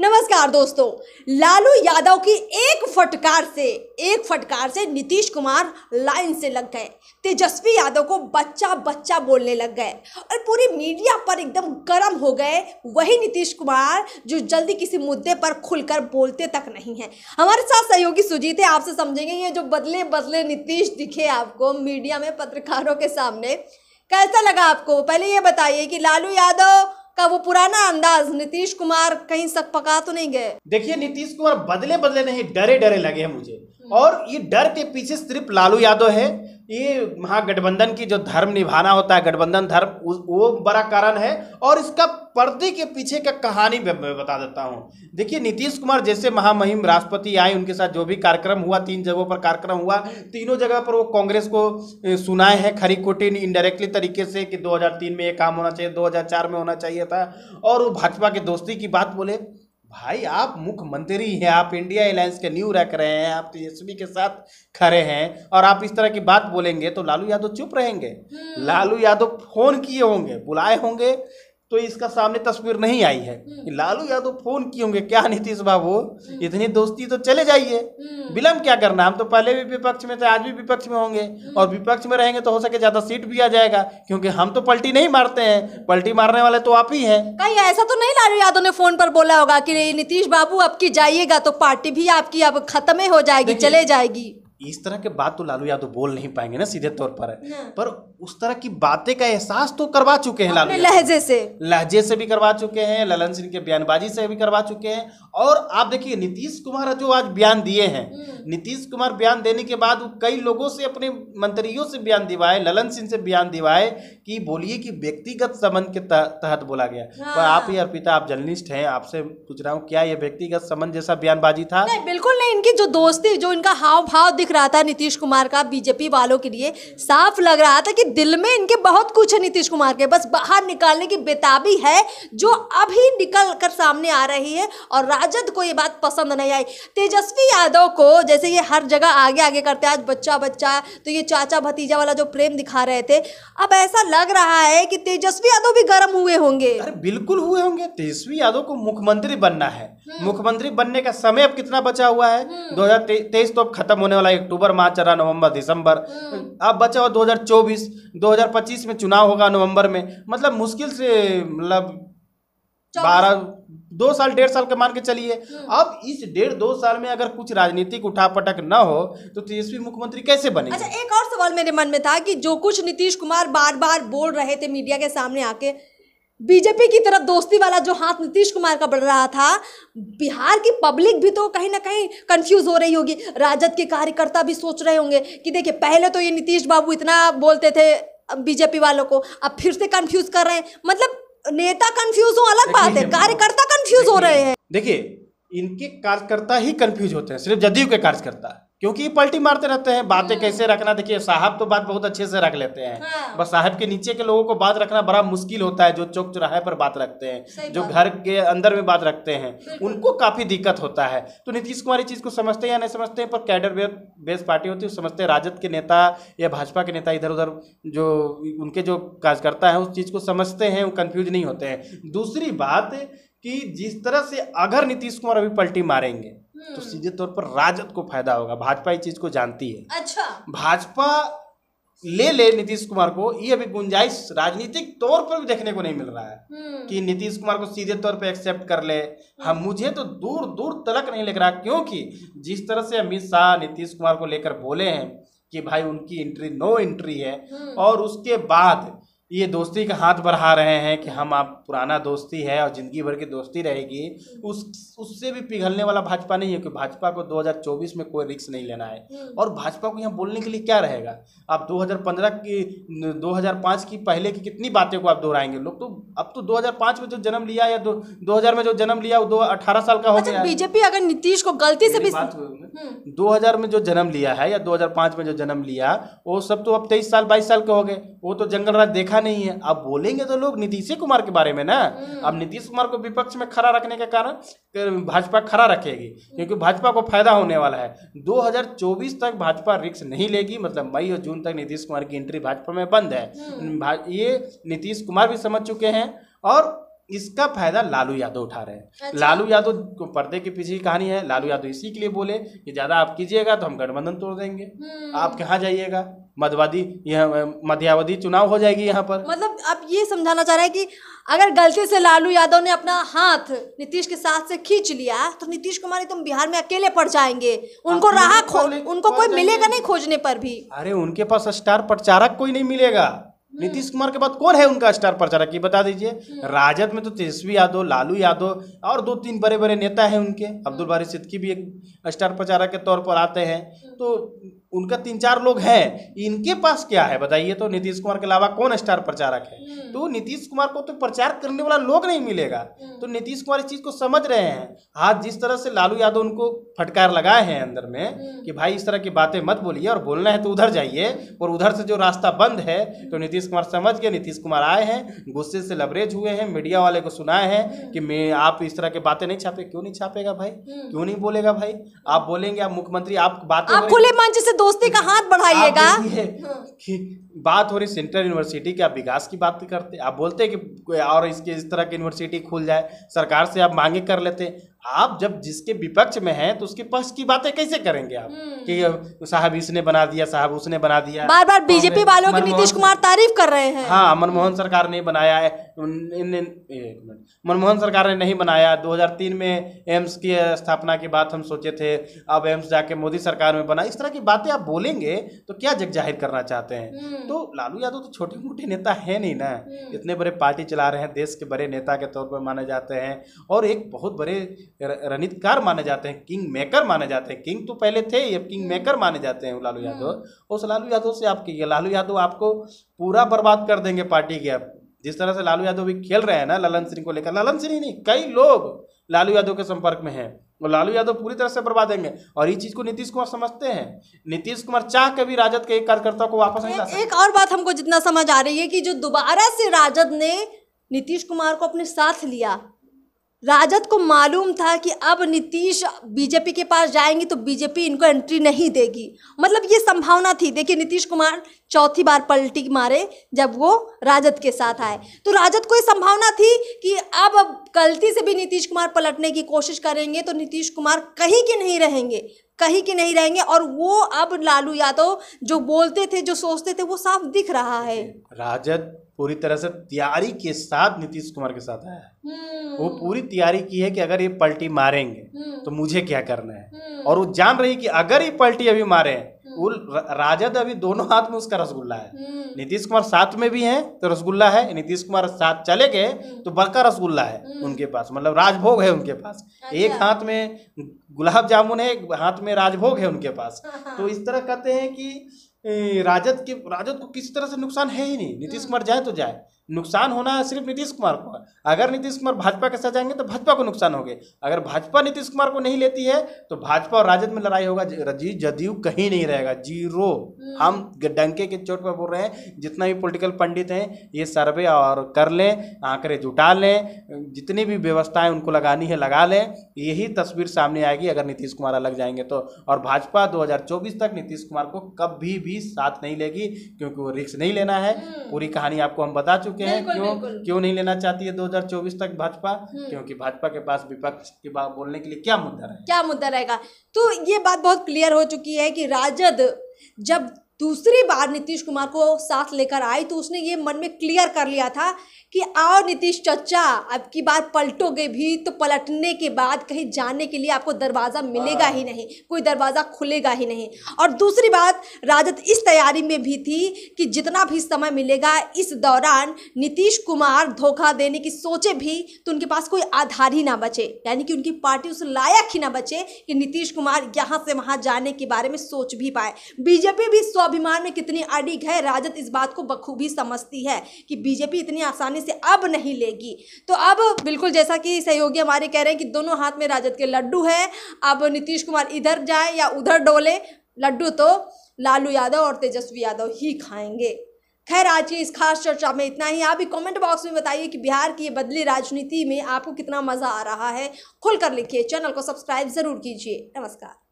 नमस्कार दोस्तों लालू यादव की एक फटकार से एक फटकार से नीतीश कुमार लाइन से लग गए तेजस्वी यादव को बच्चा बच्चा बोलने लग गए और पूरी मीडिया पर एकदम गर्म हो गए वही नीतीश कुमार जो जल्दी किसी मुद्दे पर खुलकर बोलते तक नहीं है हमारे साथ सहयोगी सुजीत है आपसे समझेंगे ये जो बदले बदले नीतीश दिखे आपको मीडिया में पत्रकारों के सामने कैसा लगा आपको पहले ये बताइए कि लालू यादव का वो पुराना अंदाज नीतीश कुमार कहीं सक पका तो नहीं गए देखिए नीतीश कुमार बदले बदले नहीं डरे डरे लगे हैं मुझे और ये डर के पीछे सिर्फ लालू यादव है ये महागठबंधन की जो धर्म निभाना होता है गठबंधन धर्म वो बड़ा कारण है और इसका पर्दे के पीछे का कहानी मैं बता देता हूँ देखिए नीतीश कुमार जैसे महामहिम राष्ट्रपति आए उनके साथ जो भी कार्यक्रम हुआ तीन जगहों पर कार्यक्रम हुआ तीनों जगह पर वो कांग्रेस को सुनाए हैं खरी कोटी इनडायरेक्टली तरीके से कि दो में ये काम होना चाहिए दो में होना चाहिए था और वो भाजपा के दोस्ती की बात बोले भाई आप मुख्यमंत्री हैं आप इंडिया एयरलाइंस के न्यू रख रहे हैं आप तेजस्वी के साथ खड़े हैं और आप इस तरह की बात बोलेंगे तो लालू यादव चुप रहेंगे हम्म। लालू यादव फोन किए होंगे बुलाए होंगे तो इसका सामने तस्वीर नहीं आई है हम्म। लालू यादव फोन किए होंगे क्या नीतीश बाबू हम्म। इतनी दोस्ती तो चले जाइए हम्म। विलम्ब क्या करना हम तो पहले भी विपक्ष में थे आज भी विपक्ष में होंगे और विपक्ष में रहेंगे तो हो सके ज्यादा सीट भी आ जाएगा क्योंकि हम तो पलटी नहीं मारते हैं पलटी मारने वाले तो आप ही है कहीं ऐसा तो नहीं लालू यादव ने फोन पर बोला होगा की नीतीश बाबू आपकी जाइएगा तो पार्टी भी आपकी अब खत्म हो जाएगी चले जाएगी इस तरह के बात तो लालू यादव बोल नहीं पाएंगे ना सीधे तौर पर पर उस तरह की बातें का एहसास तो करवा चुके हैं लालू लहजे से लहजे से भी करवा चुके हैं ललन सिंह के बयानबाजी से भी करवा चुके हैं और आप देखिए नीतीश कुमार जो आज बयान दिए हैं हम्म। नीतीश कुमार बयान देने के बाद वो कई लोगों से अपने मंत्रियों से बयान दिवाए ललन सिंह से बयान दिवाए कि बोलिए कि व्यक्तिगत संबंध के तहत बोला गया हाँ। पर आप ही अर्पिता आप जर्नलिस्ट हैं आपसे पूछ रहा हूँ क्या ये व्यक्तिगत संबंध जैसा बयानबाजी था बिल्कुल नहीं इनकी जो दोस्ती जो इनका हाव भाव दिख रहा था नीतीश कुमार का बीजेपी वालों के लिए साफ लग रहा था कि दिल में इनके बहुत कुछ है नीतीश कुमार के बस बाहर निकालने की बेताबी है जो अभी निकल कर सामने आ रही है और राजद को ये बात पसंद नहीं आई तेजस्वी यादव को जैसे ये हर जगह आगे आगे करते आज बच्चा बच्चा तो ये चाचा भतीजा वाला जो प्रेम दिखा रहे थे अब ऐसा लग रहा है कि तेजस्वी यादव भी गर्म हुए होंगे अरे बिल्कुल हुए होंगे तेजस्वी यादव को मुख्यमंत्री बनना है हाँ। मुख्यमंत्री बनने का समय अब कितना बचा हुआ है हाँ। दो हजार तेईस तो अब खत्म होने वाला जुलाई अक्टूबर मार्च रहा नवंबर दिसंबर अब बचा हुआ 2024 2025 में चुनाव होगा नवंबर में मतलब मुश्किल से मतलब बारह दो साल डेढ़ साल के मान के चलिए हम्म। अब इस डेढ़ दो साल में अगर कुछ राजनीतिक उठापटक न हो तो तेजस्वी मुख्यमंत्री कैसे बने अच्छा एक और सवाल मेरे मन में था कि जो कुछ नीतीश कुमार बार बार बोल रहे थे मीडिया के सामने आके बीजेपी की तरफ दोस्ती वाला जो हाथ नीतीश कुमार का बढ़ रहा था बिहार की पब्लिक भी तो कहीं ना कहीं कंफ्यूज हो रही होगी राजद के कार्यकर्ता भी सोच रहे होंगे कि देखिए पहले तो ये नीतीश बाबू इतना बोलते थे बीजेपी वालों को अब फिर से कंफ्यूज कर रहे हैं मतलब नेता कंफ्यूज हो अलग बात है कार्यकर्ता कंफ्यूज हो रहे हैं देखिए इनके कार्यकर्ता ही कंफ्यूज होते हैं सिर्फ जदयू के कार्यकर्ता क्योंकि पलटी मारते रहते हैं बातें हाँ। कैसे रखना देखिए साहब तो बात बहुत अच्छे से रख लेते हैं हाँ। बस साहब के नीचे के लोगों को बात रखना बड़ा मुश्किल होता है जो चौक चौराहे पर बात रखते हैं जो घर के अंदर में बात रखते हैं उनको काफी दिक्कत होता है तो नीतीश कुमार इस चीज को समझते हैं या नहीं समझते हैं पर कैडर बेस पार्टी होती है समझते हैं राजद के नेता या भाजपा के नेता इधर उधर जो उनके जो कार्यकर्ता है उस चीज को समझते हैं वो कन्फ्यूज नहीं होते हैं दूसरी बात कि जिस तरह से अगर नीतीश कुमार अभी पलटी मारेंगे तो हम्म। सीधे तौर पर राजद को फायदा होगा भाजपा इस चीज को जानती है अच्छा भाजपा ले ले नीतीश कुमार को ये अभी गुंजाइश राजनीतिक तौर पर भी देखने को नहीं मिल रहा है हम्म। कि नीतीश कुमार को सीधे तौर पर एक्सेप्ट कर ले हाँ, हम हम्म। मुझे तो दूर दूर तलक नहीं लग रहा क्योंकि जिस तरह से अमित शाह नीतीश कुमार को लेकर बोले हैं कि भाई उनकी एंट्री नो एंट्री है और उसके बाद ये दोस्ती का हाथ बढ़ा रहे हैं कि हम आप पुराना दोस्ती है और ज़िंदगी भर की दोस्ती रहेगी उस उससे भी पिघलने वाला भाजपा नहीं है क्योंकि भाजपा को 2024 में कोई रिक्स नहीं लेना है हम्म। और भाजपा को यहाँ बोलने के लिए क्या रहेगा आप 2015 की 2005 की पहले की कितनी बातें को आप दोहराएंगे लोग तो अब तो 2005 में जो जन्म लिया या दो, 2000 में जो जन्म लिया वो दो अठारह साल का हो अच्छा, गया बीजेपी अगर नीतीश को गलती से भी 2000 हम्म। में जो जन्म लिया है या 2005 में जो जन्म लिया वो सब तो अब तेईस साल बाईस साल के हो गए वो तो जंगल राज देखा नहीं है अब बोलेंगे तो लोग नीतीश कुमार के बारे में ना हम्म। अब नीतीश कुमार को विपक्ष में खड़ा रखने के कारण भाजपा खड़ा रखेगी क्योंकि भाजपा को फायदा होने वाला है दो तक भाजपा रिक्स नहीं लेगी मतलब मई और जून तक नीतीश कुमार की एंट्री भाजपा में बंद है हम्म। ये नीतीश कुमार भी समझ चुके हैं और इसका फायदा लालू यादव उठा रहे हैं अच्छा। लालू यादव पर्दे के पीछे की कहानी है लालू यादव इसी के लिए बोले कि ज्यादा आप कीजिएगा तो हम गठबंधन तोड़ देंगे हम्म। आप कहाँ जाइएगा मध्यवादी यह मध्यावधि चुनाव हो जाएगी यहाँ पर मतलब आप ये समझाना चाह रहे हैं कि अगर गलती से लालू यादव ने अपना हाथ नीतीश के साथ से खींच लिया तो नीतीश कुमार एकदम तो बिहार में अकेले पड़ जाएंगे उनको राह उनको कोई मिलेगा नहीं खोजने पर भी अरे उनके पास स्टार प्रचारक कोई नहीं मिलेगा नीतीश कुमार के बाद कौन है उनका स्टार प्रचारक ये बता दीजिए हम्म। राजद में तो तेजस्वी यादव लालू यादव और दो तीन बड़े बड़े नेता हैं उनके अब्दुल बारी सिद्दकी भी एक स्टार प्रचारक के तौर पर आते हैं तो उनका तीन चार लोग हैं इनके पास क्या है बताइए तो नीतीश कुमार के अलावा कौन स्टार प्रचारक है हम्म। तो नीतीश कुमार को तो प्रचार करने वाला लोग नहीं मिलेगा हम्म। तो नीतीश कुमार इस चीज को समझ रहे हैं आज जिस तरह से लालू यादव उनको फटकार लगाए हैं अंदर में हम्म। कि भाई इस तरह की बातें मत बोलिए और बोलना है तो उधर जाइए और उधर से जो रास्ता बंद है तो नीतीश कुमार समझ गए नीतीश कुमार आए हैं गुस्से से लबरेज हुए हैं मीडिया वाले को सुनाए हैं कि मैं आप इस तरह की बातें नहीं छापे क्यों नहीं छापेगा भाई क्यों नहीं बोलेगा भाई आप बोलेंगे आप मुख्यमंत्री आप बातें खुले मंच से दो दोस्ती का हाथ बढ़ाइएगा कि बात हो रही सेंट्रल यूनिवर्सिटी के आप विकास की बात करते आप बोलते कि और इसके इस तरह की यूनिवर्सिटी खुल जाए सरकार से आप मांगे कर लेते आप जब जिसके विपक्ष में हैं तो उसके पक्ष की बातें कैसे करेंगे आप हम्म। कि साहब इसने बना दिया साहब उसने बना दिया बार बार तो बीजेपी वालों की नीतीश कुमार तारीफ कर रहे हैं हाँ मनमोहन सरकार ने बनाया है मनमोहन सरकार ने नहीं बनाया 2003 में एम्स की स्थापना के बाद हम सोचे थे अब एम्स जाके मोदी सरकार में बना इस तरह की बातें आप बोलेंगे तो क्या जग जाहिर करना चाहते हैं हम्म। तो लालू यादव तो छोटे मोटे नेता है नहीं ना हम्म। इतने बड़े पार्टी चला रहे हैं देश के बड़े नेता के तौर पर माने जाते हैं और एक बहुत बड़े रणितकार माने जाते हैं किंग मेकर माने जाते हैं किंग तो पहले थे अब किंग मेकर माने जाते हैं लालू यादव हम्म। उस लालू यादव से आप कहिए लालू यादव आपको पूरा बर्बाद कर देंगे पार्टी के आप जिस तरह से लालू यादव भी खेल रहे हैं ना ललन सिंह को लेकर ललन सिंह नहीं कई लोग लालू यादव के संपर्क में हैं और लालू यादव पूरी तरह से बर्बाद देंगे और ये चीज को नीतीश कुमार समझते हैं नीतीश कुमार चाह के भी राजद के एक कार्यकर्ता को वापस नहीं ला एक और बात हमको जितना समझ आ रही है कि जो दोबारा से राजद ने नीतीश कुमार को अपने साथ लिया राजद को मालूम था कि अब नीतीश बीजेपी के पास जाएंगे तो बीजेपी इनको एंट्री नहीं देगी मतलब ये संभावना थी देखिए नीतीश कुमार चौथी बार पलटी मारे जब वो राजद के साथ आए तो राजद को ये संभावना थी कि अब गलती से भी नीतीश कुमार पलटने की कोशिश करेंगे तो नीतीश कुमार कहीं के नहीं रहेंगे कहीं के नहीं रहेंगे और वो अब लालू यादव जो बोलते थे जो सोचते थे वो साफ दिख रहा है राजद पूरी तरह से तैयारी के साथ नीतीश कुमार के साथ आया हम्म। वो पूरी तैयारी की है कि अगर ये पलटी मारेंगे हम्म। तो मुझे क्या करना है हम्म। और वो जान रही कि अगर ये पलटी अभी मारे हम्म। वो राजद अभी दोनों हाथ में उसका रसगुल्ला है नीतीश कुमार साथ में भी हैं तो रसगुल्ला है नीतीश कुमार साथ चले गए तो बड़का रसगुल्ला है उनके पास मतलब राजभोग है उनके पास अच्छा। एक हाथ में गुलाब जामुन है एक हाथ में राजभोग है उनके पास हाँ, हाँ। तो इस तरह कहते हैं कि राजद के राजद को किसी तरह से नुकसान है ही नहीं नीतीश कुमार जाए तो जाए नुकसान होना सिर्फ नीतीश कुमार को अगर नीतीश कुमार भाजपा के साथ जाएंगे तो भाजपा को नुकसान हो गए अगर भाजपा नीतीश कुमार को नहीं लेती है तो भाजपा और राजद में लड़ाई होगा जी जदयू कहीं नहीं रहेगा जीरो हम्म। हम डंके के चोट पर बोल रहे हैं जितना भी पॉलिटिकल पंडित हैं ये सर्वे और कर लें आंकड़े जुटा लें जितनी भी व्यवस्थाएं उनको लगानी है लगा लें यही तस्वीर सामने आएगी अगर नीतीश कुमार अलग जाएंगे तो और भाजपा दो तक नीतीश कुमार को कभी भी साथ नहीं लेगी क्योंकि वो रिक्स नहीं लेना है हम्म। पूरी कहानी आपको हम बता चुके चुके हैं क्यों क्यों नहीं लेना चाहती है 2024 तक भाजपा हम्म। क्योंकि भाजपा के पास विपक्ष की बात बोलने के लिए क्या मुद्दा रहेगा क्या मुद्दा रहेगा तो ये बात बहुत क्लियर हो चुकी है कि राजद जब दूसरी बार नीतीश कुमार को साथ लेकर आई तो उसने ये मन में क्लियर कर लिया था कि आओ नीतीश चचा अब की बार पलटोगे भी तो पलटने के बाद कहीं जाने के लिए आपको दरवाज़ा मिलेगा ही हाँ। नहीं कोई दरवाज़ा खुलेगा ही नहीं और दूसरी बात राजद इस तैयारी में भी थी कि जितना भी समय मिलेगा इस दौरान नीतीश कुमार धोखा देने की सोचे भी तो उनके पास कोई आधार ही ना बचे यानी कि उनकी पार्टी उस लायक ही ना बचे कि नीतीश कुमार यहाँ से वहाँ जाने के बारे में सोच भी पाए बीजेपी भी सौ स्वाभिमान में कितनी अड़िग है राजद इस बात को बखूबी समझती है कि बीजेपी इतनी आसानी से अब नहीं लेगी तो अब बिल्कुल जैसा कि सहयोगी हमारे कह रहे हैं कि दोनों हाथ में राजद के लड्डू हैं अब नीतीश कुमार इधर जाए या उधर डोले लड्डू तो लालू यादव और तेजस्वी यादव ही खाएंगे खैर आज की इस खास चर्चा में इतना ही आप भी कमेंट बॉक्स में बताइए कि बिहार की ये बदली राजनीति में आपको कितना मज़ा आ रहा है खुलकर लिखिए चैनल को सब्सक्राइब ज़रूर कीजिए नमस्कार